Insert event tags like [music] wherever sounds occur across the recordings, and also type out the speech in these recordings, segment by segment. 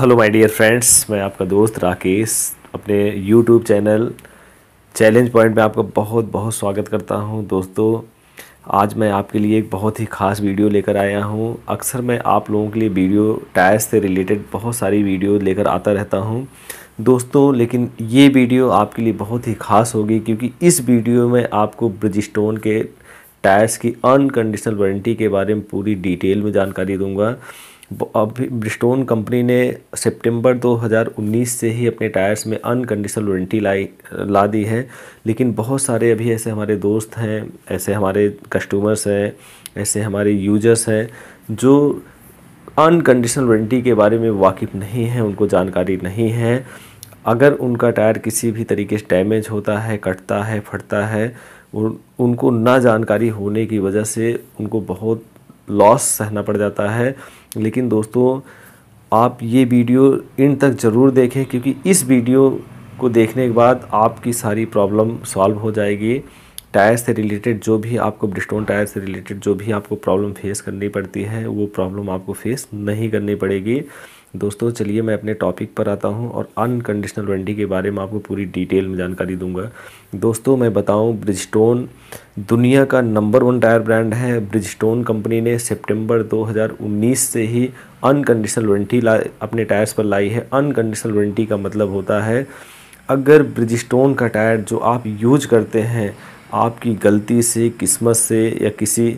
hello my dear friends मैं आपका दोस्त राकेश अपने यूट्यूब चैनल चैलेंज पॉइंट में आपका बहुत बहुत स्वागत करता हूं दोस्तों आज मैं आपके लिए एक बहुत ही ख़ास वीडियो लेकर आया हूं अक्सर मैं आप लोगों के लिए वीडियो टायर्स से रिलेटेड बहुत सारी वीडियो लेकर आता रहता हूं दोस्तों लेकिन ये वीडियो आपके लिए बहुत ही ख़ास होगी क्योंकि इस वीडियो में आपको ब्रिजस्टोन के टायर्स की अनकंडीशनल वारंटी के बारे में पूरी डिटेल में जानकारी दूंगा अभी ब्रिस्टोन कंपनी ने सितंबर 2019 से ही अपने टायर्स में अनकंडीशनल वारंटी लाई ला दी है लेकिन बहुत सारे अभी ऐसे हमारे दोस्त हैं ऐसे हमारे कस्टमर्स हैं ऐसे हमारे यूजर्स हैं जो अनकंडीशनल वारंटी के बारे में वाकिफ़ नहीं हैं उनको जानकारी नहीं है अगर उनका टायर किसी भी तरीके से डैमेज होता है कटता है फटता है उन उनको ना जानकारी होने की वजह से उनको बहुत लॉस सहना पड़ जाता है लेकिन दोस्तों आप ये वीडियो इन तक ज़रूर देखें क्योंकि इस वीडियो को देखने के बाद आपकी सारी प्रॉब्लम सॉल्व हो जाएगी टायर से रिलेटेड जो भी आपको ब्रिस्टोन टायर से रिलेटेड जो भी आपको प्रॉब्लम फेस करनी पड़ती है वो प्रॉब्लम आपको फेस नहीं करनी पड़ेगी दोस्तों चलिए मैं अपने टॉपिक पर आता हूँ और अनकंडीशनल वारंटी के बारे में आपको पूरी डिटेल में जानकारी दूंगा दोस्तों मैं बताऊँ ब्रिजस्टोन दुनिया का नंबर वन टायर ब्रांड है ब्रिजस्टोन कंपनी ने सितंबर 2019 से ही अनकंडीशनल वारंटी अपने टायर्स पर लाई है अनकंडीशनल वारंटी का मतलब होता है अगर ब्रिजस्टोन का टायर जो आप यूज करते हैं आपकी गलती से किस्मत से या किसी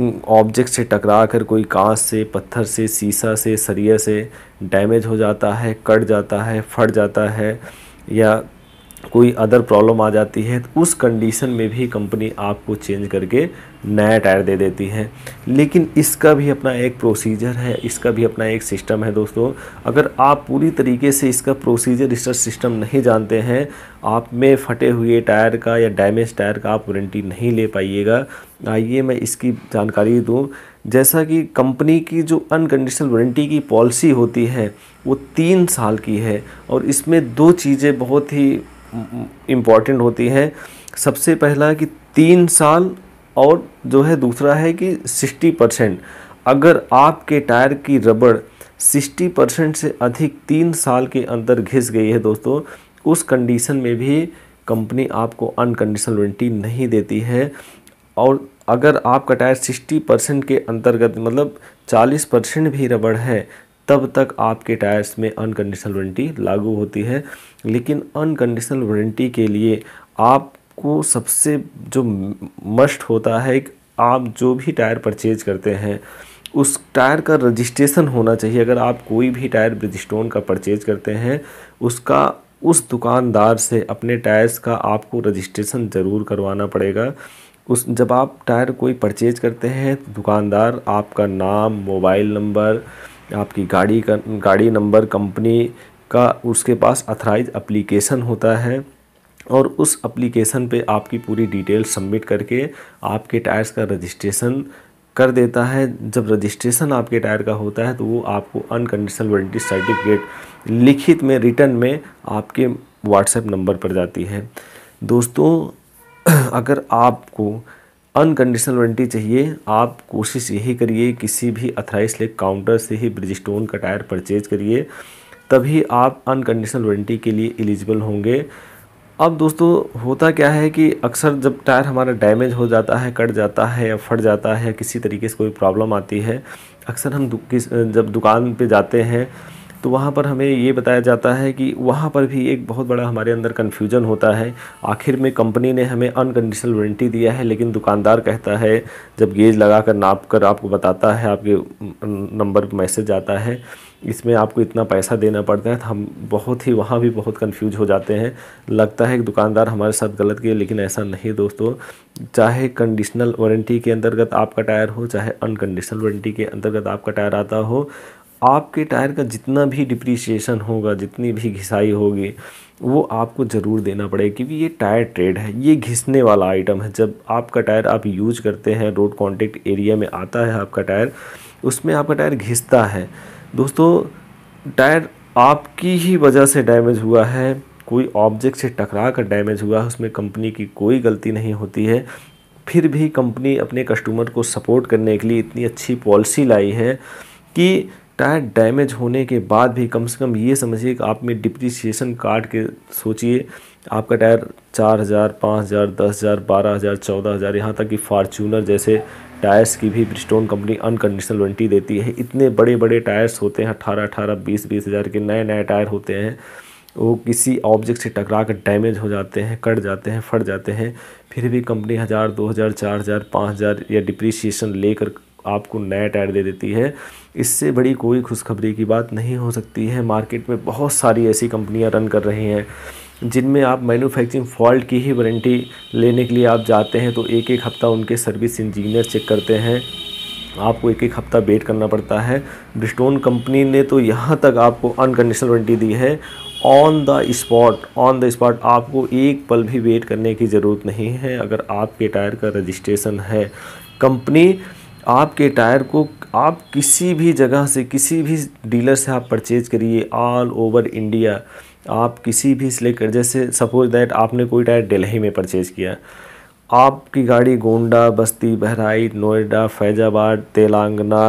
ऑब्जेक्ट से टकरा कर कोई कांच से पत्थर से शीशा से सरिया से डैमेज हो जाता है कट जाता है फट जाता है या कोई अदर प्रॉब्लम आ जाती है तो उस कंडीशन में भी कंपनी आपको चेंज करके नया टायर दे देती है लेकिन इसका भी अपना एक प्रोसीजर है इसका भी अपना एक सिस्टम है दोस्तों अगर आप पूरी तरीके से इसका प्रोसीजर रिसर्च सिस्टम नहीं जानते हैं आप में फटे हुए टायर का या डैमेज टायर का आप वारंटी नहीं ले पाइएगा आइए मैं इसकी जानकारी दूँ जैसा कि कंपनी की जो अनकंडीशनल वारंटी की पॉलिसी होती है वो तीन साल की है और इसमें दो चीज़ें बहुत ही इम्पॉर्टेंट होती है सबसे पहला कि तीन साल और जो है दूसरा है कि सिक्सटी परसेंट अगर आपके टायर की रबड़ सिक्सटी परसेंट से अधिक तीन साल के अंदर घिस गई है दोस्तों उस कंडीशन में भी कंपनी आपको अनकंडीशनल वारंटी नहीं देती है और अगर आपका टायर सिक्सटी परसेंट के अंतर्गत मतलब चालीस परसेंट भी रबड़ है तब तक आपके टायर्स में अनकंडीशनल वारंटी लागू होती है लेकिन अनकंडीशनल वारंटी के लिए आपको सबसे जो मस्ट होता है कि आप जो भी टायर परचेज करते हैं उस टायर का रजिस्ट्रेशन होना चाहिए अगर आप कोई भी टायर ब्रिजस्टोन का परचेज करते हैं उसका उस दुकानदार से अपने टायर्स का आपको रजिस्ट्रेशन ज़रूर करवाना पड़ेगा उस जब आप टायर कोई परचेज करते हैं दुकानदार आपका नाम मोबाइल नंबर आपकी गाड़ी का गाड़ी नंबर कंपनी का उसके पास अथराइज अप्लीकेशन होता है और उस एप्लीकेशन पे आपकी पूरी डिटेल सबमिट करके आपके टायर्स का रजिस्ट्रेशन कर देता है जब रजिस्ट्रेशन आपके टायर का होता है तो वो आपको अनकंडीशनल वारंटी सर्टिफिकेट लिखित में रिटर्न में आपके व्हाट्सएप नंबर पर जाती है दोस्तों [clears throat] अगर आपको अनकंडीशनल वारंटी चाहिए आप कोशिश यही करिए किसी भी अथराइज लेक काउंटर से ही ब्रिजस्टोन का टायर परचेज करिए तभी आप अनकंडीशनल वारंटी के लिए एलिजिबल होंगे अब दोस्तों होता क्या है कि अक्सर जब टायर हमारा डैमेज हो जाता है कट जाता है या फट जाता है या किसी तरीके से कोई प्रॉब्लम आती है अक्सर हम दु, किस जब दुकान पर जाते हैं तो वहाँ पर हमें ये बताया जाता है कि वहाँ पर भी एक बहुत बड़ा हमारे अंदर कन्फ्यूजन होता है आखिर में कंपनी ने हमें अनकंडीशनल वारंटी दिया है लेकिन दुकानदार कहता है जब गेज लगा कर नाप कर आपको बताता है आपके नंबर पर मैसेज आता है इसमें आपको इतना पैसा देना पड़ता है तो हम बहुत ही वहाँ भी बहुत कंफ्यूज हो जाते हैं लगता है कि दुकानदार हमारे साथ गलत किए लेकिन ऐसा नहीं दोस्तों चाहे कंडीशनल वारंटी के अंतर्गत आपका टायर हो चाहे अनकंडीशनल वारंटी के अंतर्गत आपका टायर आता हो आपके टायर का जितना भी डिप्रीशिएशन होगा जितनी भी घिसाई होगी वो आपको ज़रूर देना पड़ेगा क्योंकि ये टायर ट्रेड है ये घिसने वाला आइटम है जब आपका टायर आप यूज करते हैं रोड कॉन्टेक्ट एरिया में आता है आपका टायर उसमें आपका टायर घिसता है दोस्तों टायर आपकी ही वजह से डैमेज हुआ है कोई ऑब्जेक्ट से टकरा कर डैमेज हुआ है उसमें कंपनी की कोई गलती नहीं होती है फिर भी कंपनी अपने कस्टमर को सपोर्ट करने के लिए इतनी अच्छी पॉलिसी लाई है कि टायर डैमेज होने के बाद भी कम से कम ये समझिए कि आप में डिप्रिसिएशन काट के सोचिए आपका टायर चार हज़ार पाँच हज़ार दस हज़ार बारह हज़ार चौदह हज़ार यहाँ तक कि फार्चूनर जैसे टायर्स की भी ब्रिस्टोन कंपनी अनकंडीशनल वारंटी देती है इतने बड़े बड़े टायर्स होते हैं अठारह अठारह बीस बीस हज़ार के नए नए टायर होते हैं वो किसी ऑब्जेक्ट से टकरा कर डैमेज हो जाते हैं कट जाते हैं फट जाते हैं फिर भी कंपनी हज़ार दो हज़ार चार हज़ार पाँच हज़ार या डिप्रिसिएशन लेकर आपको नया टायर दे देती है इससे बड़ी कोई खुशखबरी की बात नहीं हो सकती है मार्केट में बहुत सारी ऐसी कंपनियां रन कर रही हैं जिनमें आप मैन्युफैक्चरिंग फॉल्ट की ही वारंटी लेने के लिए आप जाते हैं तो एक एक हफ़्ता उनके सर्विस इंजीनियर चेक करते हैं आपको एक एक हफ़्ता वेट करना पड़ता है ब्रिस्टोन कंपनी ने तो यहाँ तक आपको अनकंडीशनल वारंटी दी है on the spot on the spot आपको एक पल भी वेट करने की ज़रूरत नहीं है अगर आपके टायर का रजिस्ट्रेशन है कंपनी आपके टायर को आप किसी भी जगह से किसी भी डीलर से आप परचेज करिए ऑल ओवर इंडिया आप किसी भी इसलिए कर जैसे सपोज दैट आपने कोई टायर दिल्ली में परचेज किया आपकी गाड़ी गोंडा बस्ती बहराइच नोएडा फैजाबाद तेलंगाना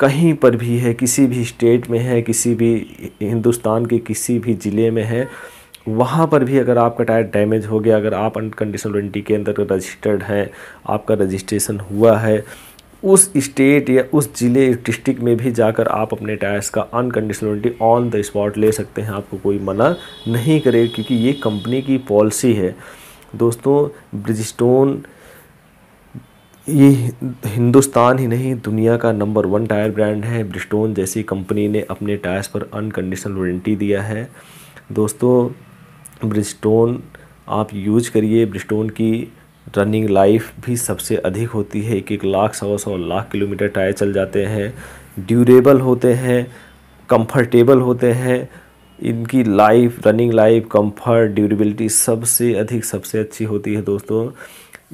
कहीं पर भी है किसी भी स्टेट में है किसी भी हिंदुस्तान के किसी भी ज़िले में है वहाँ पर भी अगर आपका टायर डैमेज हो गया अगर आप अनकंडीशनल वारंटी के अंदर रजिस्टर्ड हैं आपका रजिस्ट्रेशन हुआ है उस स्टेट या उस ज़िले डिस्ट्रिक्ट में भी जाकर आप अपने टायर्स का अनकंडीशनलिटी ऑन द स्पॉट ले सकते हैं आपको कोई मना नहीं करे क्योंकि ये कंपनी की पॉलिसी है दोस्तों ब्रिजस्टोन ये हिंदुस्तान ही नहीं दुनिया का नंबर वन टायर ब्रांड है ब्रिस्टोन जैसी कंपनी ने अपने टायर्स पर अनकंडीशनल वारंटी दिया है दोस्तों ब्रिस्टोन आप यूज करिए ब्रिस्टोन की रनिंग लाइफ भी सबसे अधिक होती है एक एक लाख सौ सौ लाख किलोमीटर टायर चल जाते हैं ड्यूरेबल होते हैं कंफर्टेबल होते हैं इनकी life running life comfort durability सबसे अधिक सबसे अच्छी होती है दोस्तों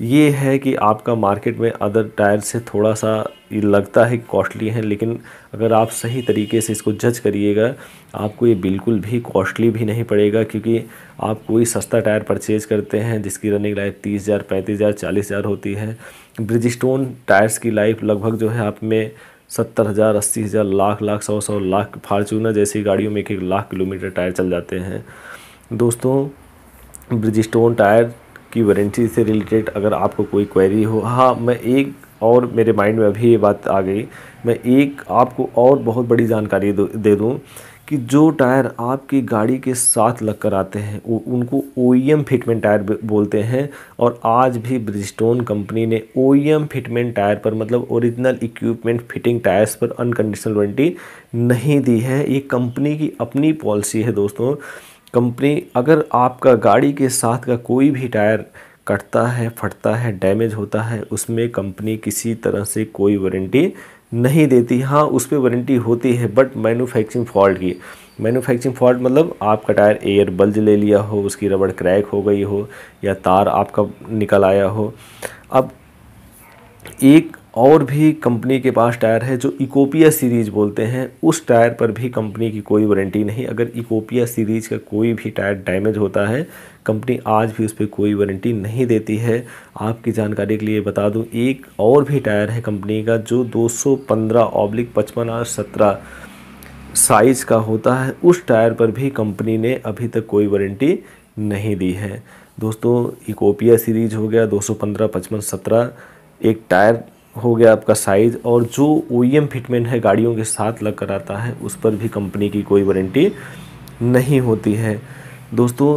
ये है कि आपका मार्केट में अदर टायर से थोड़ा सा ये लगता है कॉस्टली है लेकिन अगर आप सही तरीके से इसको जज करिएगा आपको ये बिल्कुल भी कॉस्टली भी नहीं पड़ेगा क्योंकि आप कोई सस्ता टायर परचेज करते हैं जिसकी रनिंग लाइफ तीस हज़ार पैंतीस हज़ार चालीस हज़ार होती है ब्रिजस्टोन टायर्स की लाइफ लगभग जो है आप में सत्तर हज़ार अस्सी हज़ार लाख लाख सौ सौ लाख फार्चूनर जैसी गाड़ियों में एक एक लाख किलोमीटर टायर चल जाते हैं दोस्तों ब्रिजस्टोन टायर की वारंटी से रिलेटेड अगर आपको कोई क्वेरी हो हाँ मैं एक और मेरे माइंड में अभी ये बात आ गई मैं एक आपको और बहुत बड़ी जानकारी दे दूँ कि जो टायर आपकी गाड़ी के साथ लग कर आते हैं वो उनको ओ फिटमेंट e टायर बोलते हैं और आज भी ब्रिजस्टोन कंपनी ने ओ फिटमेंट e टायर पर मतलब ओरिजिनल इक्विपमेंट फिटिंग टायर्स पर अनकंडीशनल वारंटी नहीं दी है ये कंपनी की अपनी पॉलिसी है दोस्तों कंपनी अगर आपका गाड़ी के साथ का कोई भी टायर कटता है फटता है डैमेज होता है उसमें कंपनी किसी तरह से कोई वारंटी नहीं देती हाँ उस पर वारंटी होती है बट मैन्युफैक्चरिंग फॉल्ट की मैन्युफैक्चरिंग फॉल्ट मतलब आपका टायर एयर बल्ज ले लिया हो उसकी रबड़ क्रैक हो गई हो या तार आपका निकल आया हो अब एक और भी कंपनी के पास टायर है जो इकोपिया सीरीज़ बोलते हैं उस टायर पर भी कंपनी की कोई वारंटी नहीं अगर इकोपिया सीरीज़ का कोई भी टायर डैमेज होता है कंपनी आज भी उस पर कोई वारंटी नहीं देती है आपकी जानकारी के लिए बता दूं एक और भी टायर है कंपनी का जो 215 ऑब्लिक पचपन और सत्रह साइज़ का होता है उस टायर पर भी कंपनी ने अभी तक कोई वारंटी नहीं दी है दोस्तों इकोपिया सीरीज हो गया दो पचपन सत्रह एक टायर हो गया आपका साइज़ और जो ओ फिटमेंट e है गाड़ियों के साथ लग कर आता है उस पर भी कंपनी की कोई वारंटी नहीं होती है दोस्तों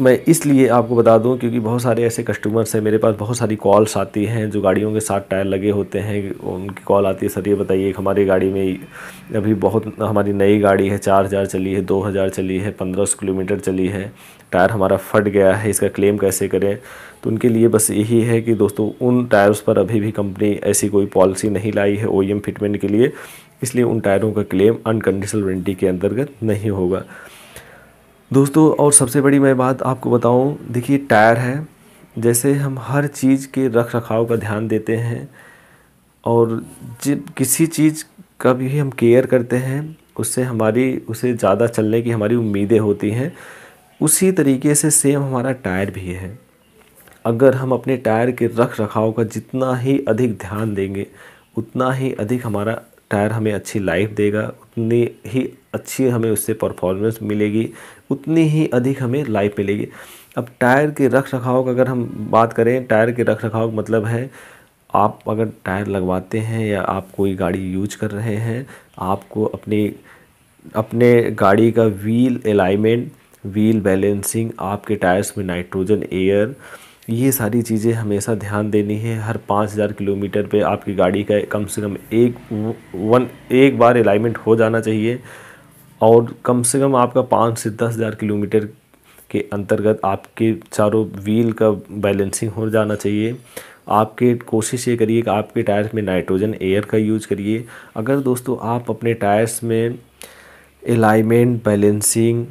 मैं इसलिए आपको बता दूं क्योंकि बहुत सारे ऐसे कस्टमर्स हैं मेरे पास बहुत सारी कॉल्स आती हैं जो गाड़ियों के साथ टायर लगे होते हैं उनकी कॉल आती है सर ये बताइए हमारी गाड़ी में अभी बहुत हमारी नई गाड़ी है चार हज़ार चली है दो हज़ार चली है पंद्रह सौ किलोमीटर चली है टायर हमारा फट गया है इसका क्लेम कैसे करें तो उनके लिए बस यही है कि दोस्तों उन टायर्स पर अभी भी कंपनी ऐसी कोई पॉलिसी नहीं लाई है ओ फिटमेंट e के लिए इसलिए उन टायरों का क्लेम अनकंडीशनल वारंटी के अंतर्गत नहीं होगा दोस्तों और सबसे बड़ी मैं बात आपको बताऊं देखिए टायर है जैसे हम हर चीज़ के रख रखाव का ध्यान देते हैं और जब किसी चीज़ का भी हम केयर करते हैं उससे हमारी उसे ज़्यादा चलने की हमारी उम्मीदें होती हैं उसी तरीके से सेम हमारा टायर भी है अगर हम अपने टायर के रख रखाव का जितना ही अधिक ध्यान देंगे उतना ही अधिक हमारा टायर हमें अच्छी लाइफ देगा उतनी ही अच्छी हमें उससे परफॉर्मेंस मिलेगी उतनी ही अधिक हमें लाइफ मिलेगी अब टायर के रख रखाव का अगर हम बात करें टायर के रख रखाव का मतलब है आप अगर टायर लगवाते हैं या आप कोई गाड़ी यूज कर रहे हैं आपको अपनी अपने गाड़ी का व्हील अलाइनमेंट व्हील बैलेंसिंग आपके टायर्स में नाइट्रोजन एयर ये सारी चीज़ें हमेशा ध्यान देनी है हर पाँच हज़ार किलोमीटर पे आपकी गाड़ी का कम से कम एक वन एक बार अलाइनमेंट हो जाना चाहिए और कम से कम आपका पाँच से दस हज़ार किलोमीटर के अंतर्गत आपके चारों व्हील का बैलेंसिंग हो जाना चाहिए आपके कोशिश ये करिए कि आपके टायर्स में नाइट्रोजन एयर का यूज़ करिए अगर दोस्तों आप अपने टायर्स में अलाइनमेंट बैलेंसिंग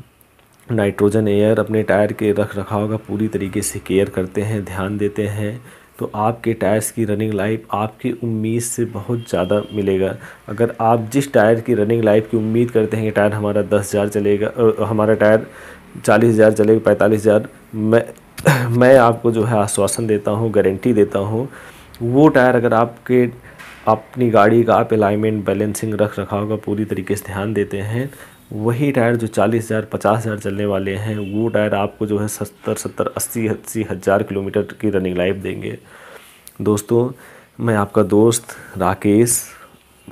नाइट्रोजन एयर अपने टायर के रख रखाव का पूरी तरीके से केयर करते हैं ध्यान देते हैं तो आपके टायर्स की रनिंग लाइफ आपकी उम्मीद से बहुत ज़्यादा मिलेगा अगर आप जिस टायर की रनिंग लाइफ की उम्मीद करते हैं कि टायर हमारा दस हज़ार चलेगा हमारा टायर चालीस हज़ार चलेगा पैंतालीस हज़ार मैं [clears throat] मैं आपको जो है आश्वासन देता हूँ गारंटी देता हूँ वो टायर अगर आपके अपनी गाड़ी का आप अलाइनमेंट बैलेंसिंग रख रखाव का पूरी तरीके से ध्यान देते हैं वही टायर जो चालीस हज़ार पचास हज़ार चलने वाले हैं वो टायर आपको जो है सत्तर सत्तर अस्सी अस्सी हज़ार किलोमीटर की रनिंग लाइफ देंगे दोस्तों मैं आपका दोस्त राकेश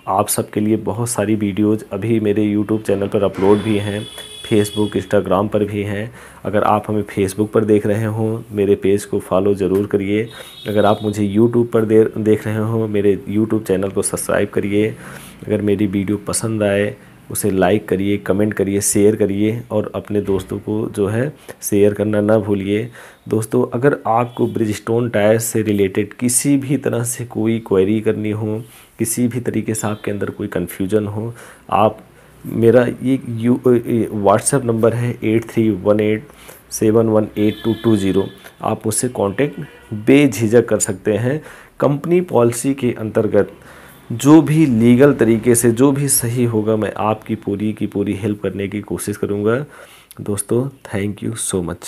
आप सबके लिए बहुत सारी वीडियोज़ अभी मेरे यूट्यूब चैनल पर अपलोड भी हैं फेसबुक इंस्टाग्राम पर भी हैं अगर आप हमें फेसबुक पर देख रहे हों मेरे पेज को फॉलो ज़रूर करिए अगर आप मुझे यूट्यूब पर दे देख रहे हों मेरे यूट्यूब चैनल को सब्सक्राइब करिए अगर मेरी वीडियो पसंद आए उसे लाइक करिए कमेंट करिए शेयर करिए और अपने दोस्तों को जो है शेयर करना ना भूलिए दोस्तों अगर आपको ब्रिजस्टोन टायर्स से रिलेटेड किसी भी तरह से कोई क्वेरी करनी हो किसी भी तरीके से आपके अंदर कोई कन्फ्यूजन हो आप मेरा ये यू व्हाट्सएप नंबर है eight three one eight seven one eight two two zero आप उससे कांटेक्ट बेझिझक कर सकते हैं कंपनी पॉलिसी के अंतर्गत जो भी लीगल तरीके से जो भी सही होगा मैं आपकी पूरी की पूरी हेल्प करने की कोशिश करूँगा दोस्तों थैंक यू सो मच